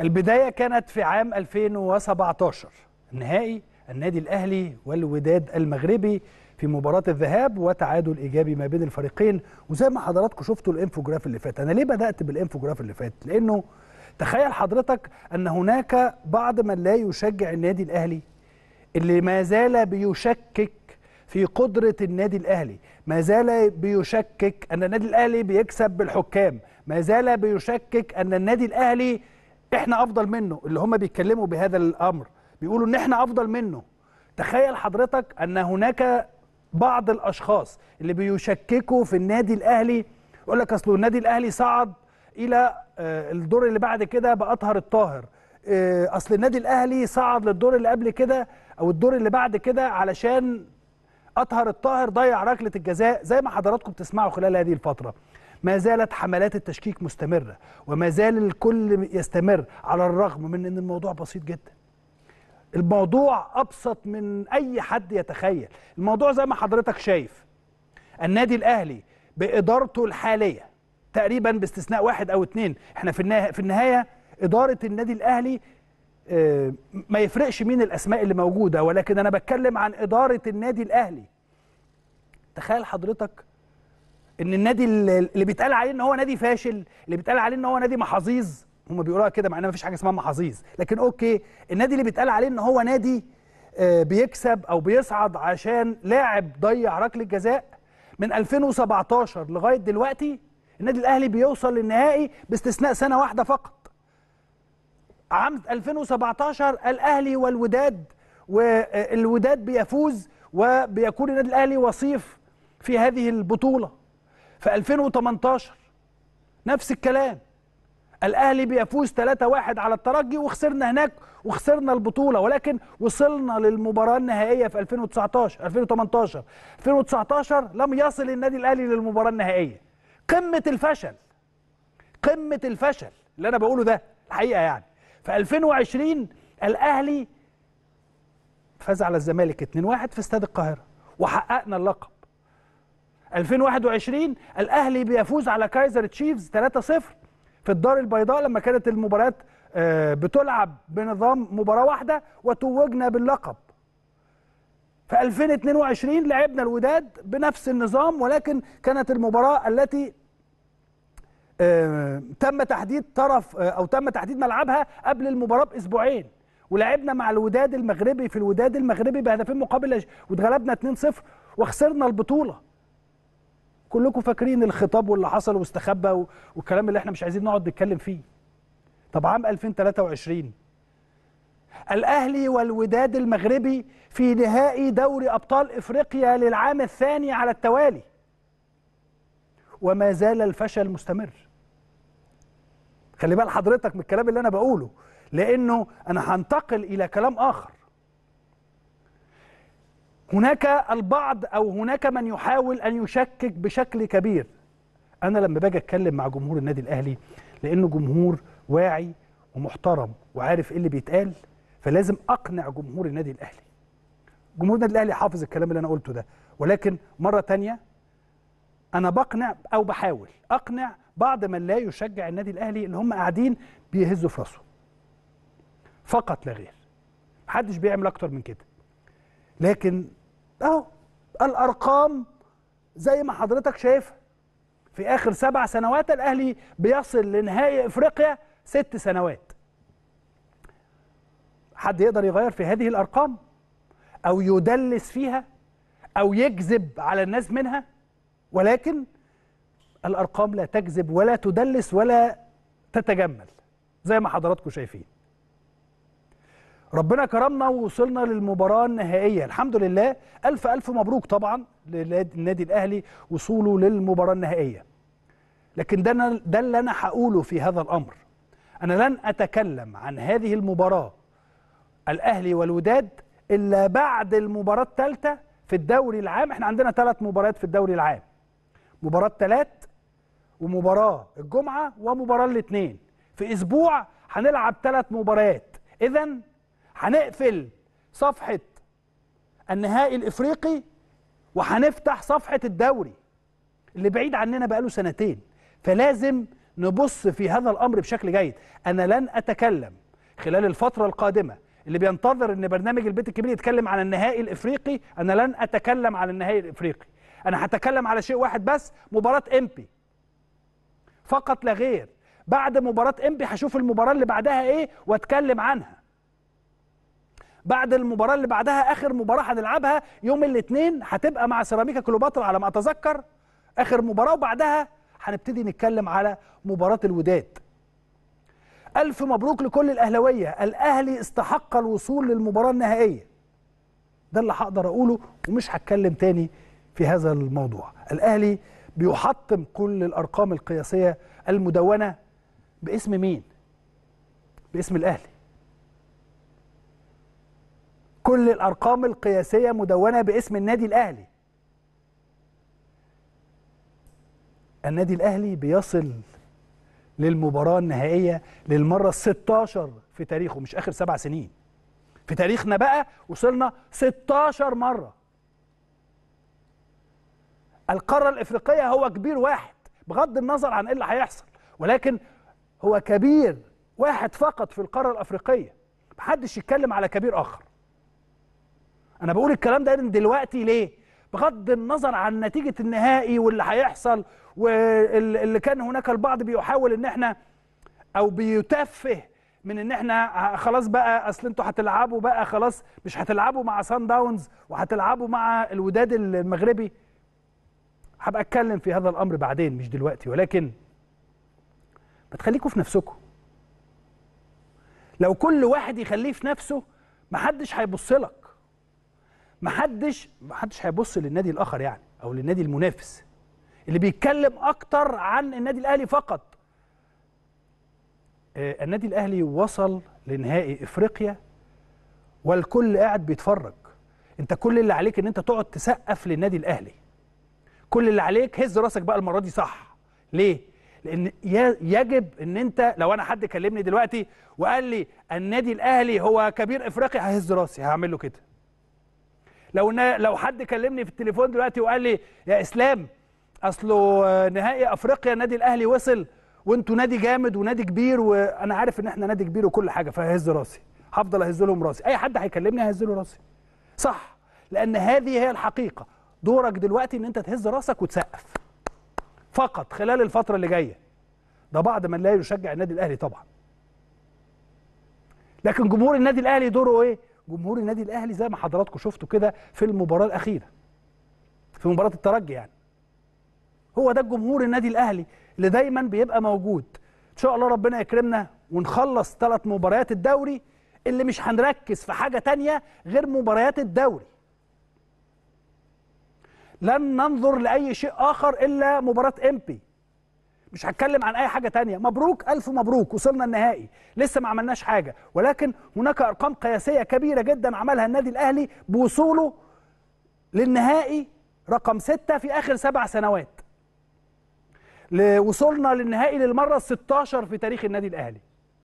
البداية كانت في عام 2017 نهائي النادي الأهلي والوداد المغربي في مباراة الذهاب وتعادل إيجابي ما بين الفريقين وزي ما حضراتكم شفتوا الإنفوجراف اللي فات أنا ليه بدأت بالإنفوجراف اللي فات لأنه تخيل حضرتك أن هناك بعض من لا يشجع النادي الأهلي اللي ما زال بيشكك في قدرة النادي الأهلي ما زال بيشكك أن النادي الأهلي بيكسب بالحكام ما زال بيشكك أن النادي الأهلي احنا افضل منه اللي هم بيتكلموا بهذا الامر بيقولوا ان احنا افضل منه تخيل حضرتك ان هناك بعض الاشخاص اللي بيشككوا في النادي الاهلي يقول لك اصل النادي الاهلي صعد الى آه، الدور اللي بعد كده باطهر الطاهر آه، اصل النادي الاهلي صعد للدور اللي قبل كده او الدور اللي بعد كده علشان اطهر الطاهر ضيع ركله الجزاء زي ما حضراتكم بتسمعوا خلال هذه الفتره ما زالت حملات التشكيك مستمرة وما زال الكل يستمر على الرغم من أن الموضوع بسيط جدا الموضوع أبسط من أي حد يتخيل الموضوع زي ما حضرتك شايف النادي الأهلي بإدارته الحالية تقريبا باستثناء واحد أو اتنين احنا في النهاية, في النهاية إدارة النادي الأهلي آه، ما يفرقش مين الأسماء اللي موجودة ولكن أنا بتكلم عن إدارة النادي الأهلي تخيل حضرتك ان النادي اللي بيتقال عليه ان هو نادي فاشل اللي بيتقال عليه ان هو نادي محظيظ هم بيقولوها كده مع ان مفيش حاجه اسمها محظيظ لكن اوكي النادي اللي بيتقال عليه ان هو نادي آه، بيكسب او بيصعد عشان لاعب ضيع ركله جزاء من 2017 لغايه دلوقتي النادي الاهلي بيوصل للنهائي باستثناء سنه واحده فقط عام 2017 الاهلي والوداد والوداد آه، بيفوز وبيكون النادي الاهلي وصيف في هذه البطوله في 2018 نفس الكلام الاهلي بيفوز 3-1 على الترجي وخسرنا هناك وخسرنا البطوله ولكن وصلنا للمباراه النهائيه في 2019 2018 2019 لم يصل النادي الاهلي للمباراه النهائيه قمه الفشل قمه الفشل اللي انا بقوله ده الحقيقه يعني في 2020 الاهلي فاز على الزمالك 2-1 في استاد القاهره وحققنا اللقب 2021 الاهلي بيفوز على كايزر تشيفز 3-0 في الدار البيضاء لما كانت المباريات آه، بتلعب بنظام مباراه واحده وتوجنا باللقب في 2022 لعبنا الوداد بنفس النظام ولكن كانت المباراه التي آه، تم تحديد طرف آه، او تم تحديد ملعبها قبل المباراه باسبوعين ولعبنا مع الوداد المغربي في الوداد المغربي بهدفين مقابل واتغلبنا 2-0 وخسرنا البطوله كلكم فاكرين الخطاب واللي حصل واستخبى والكلام اللي احنا مش عايزين نقعد نتكلم فيه طب عام 2023 الأهلي والوداد المغربي في نهائي دوري أبطال إفريقيا للعام الثاني على التوالي وما زال الفشل مستمر خلي بال حضرتك من الكلام اللي أنا بقوله لأنه أنا هنتقل إلى كلام آخر هناك البعض أو هناك من يحاول أن يشكك بشكل كبير أنا لما باجي أتكلم مع جمهور النادي الأهلي لأنه جمهور واعي ومحترم وعارف إيه اللي بيتقال فلازم أقنع جمهور النادي الأهلي جمهور النادي الأهلي حافظ الكلام اللي أنا قلته ده ولكن مرة تانية أنا بقنع أو بحاول أقنع بعض من لا يشجع النادي الأهلي اللي هم قاعدين بيهزوا في راسه فقط لا غير محدش بيعمل أكتر من كده لكن اهو الارقام زي ما حضرتك شايفها في اخر سبع سنوات الاهلي بيصل لنهائي افريقيا ست سنوات حد يقدر يغير في هذه الارقام او يدلس فيها او يكذب على الناس منها ولكن الارقام لا تكذب ولا تدلس ولا تتجمل زي ما حضراتكم شايفين ربنا كرمنا ووصلنا للمباراه النهائيه الحمد لله الف الف مبروك طبعا للنادي الاهلي وصوله للمباراه النهائيه لكن ده ده اللي انا هقوله في هذا الامر انا لن اتكلم عن هذه المباراه الاهلي والوداد الا بعد المباراه الثالثه في الدوري العام احنا عندنا ثلاث مباريات في الدوري العام مباراه ثلاث ومباراه الجمعه ومباراه الاثنين في اسبوع هنلعب ثلاث مباريات اذا هنقفل صفحة النهائي الإفريقي وهنفتح صفحة الدوري اللي بعيد عننا بقاله سنتين فلازم نبص في هذا الأمر بشكل جيد أنا لن أتكلم خلال الفترة القادمة اللي بينتظر ان برنامج البيت الكبير يتكلم عن النهائي الافريقي انا لن اتكلم عن النهائي الافريقي انا هتكلم على شيء واحد بس مباراه امبي فقط لا غير بعد مباراه امبي هشوف المباراه اللي بعدها ايه واتكلم عنها بعد المباراه اللي بعدها اخر مباراه هنلعبها يوم الاثنين هتبقى مع سيراميكا كليوباترا على ما اتذكر اخر مباراه وبعدها هنبتدي نتكلم على مباراه الوداد الف مبروك لكل الاهلاويه الاهلي استحق الوصول للمباراه النهائيه ده اللي هقدر اقوله ومش هتكلم تاني في هذا الموضوع الاهلي بيحطم كل الارقام القياسيه المدونه باسم مين باسم الاهلي كل الأرقام القياسية مدونة باسم النادي الأهلي النادي الأهلي بيصل للمباراة النهائية للمرة 16 في تاريخه مش آخر سبع سنين في تاريخنا بقى وصلنا 16 مرة القارة الإفريقية هو كبير واحد بغض النظر عن إيه اللي هيحصل ولكن هو كبير واحد فقط في القارة الأفريقية محدش يتكلم على كبير آخر انا بقول الكلام ده من دلوقتي ليه بغض النظر عن نتيجه النهائي واللي هيحصل واللي كان هناك البعض بيحاول ان احنا او بيتفه من ان احنا خلاص بقى اصل انتوا هتلعبوا بقى خلاص مش هتلعبوا مع سان داونز وهتلعبوا مع الوداد المغربي هبقى اتكلم في هذا الامر بعدين مش دلوقتي ولكن ما تخليكوا في نفسكم لو كل واحد يخليه في نفسه محدش هيبص لك محدش محدش هيبص للنادي الاخر يعني او للنادي المنافس اللي بيتكلم اكتر عن النادي الاهلي فقط آه، النادي الاهلي وصل لنهائي افريقيا والكل قاعد بيتفرج انت كل اللي عليك ان انت تقعد تسقف للنادي الاهلي كل اللي عليك هز راسك بقى المره دي صح ليه لان يجب ان انت لو انا حد كلمني دلوقتي وقال لي النادي الاهلي هو كبير افريقيا ههز راسي هعمل له كده لو لو حد كلمني في التليفون دلوقتي وقال لي يا اسلام اصله نهائي افريقيا النادي الاهلي وصل وانتوا نادي جامد ونادي كبير وانا عارف ان احنا نادي كبير وكل حاجه فههز راسي هفضل اهز لهم راسي اي حد هيكلمني ههز له راسي صح لان هذه هي الحقيقه دورك دلوقتي ان انت تهز راسك وتسقف فقط خلال الفتره اللي جايه ده بعض من لا يشجع النادي الاهلي طبعا لكن جمهور النادي الاهلي دوره ايه جمهور النادي الاهلي زي ما حضراتكم شفتوا كده في المباراه الاخيره في مباراه الترجي يعني هو ده الجمهور النادي الاهلي اللي دايما بيبقى موجود ان شاء الله ربنا يكرمنا ونخلص ثلاث مباريات الدوري اللي مش هنركز في حاجه تانية غير مباريات الدوري لن ننظر لاي شيء اخر الا مباراه امبي مش هتكلم عن اي حاجه تانية مبروك الف مبروك وصلنا النهائي لسه ما عملناش حاجه ولكن هناك ارقام قياسيه كبيره جدا عملها النادي الاهلي بوصوله للنهائي رقم ستة في اخر سبع سنوات لوصولنا للنهائي للمره ال 16 في تاريخ النادي الاهلي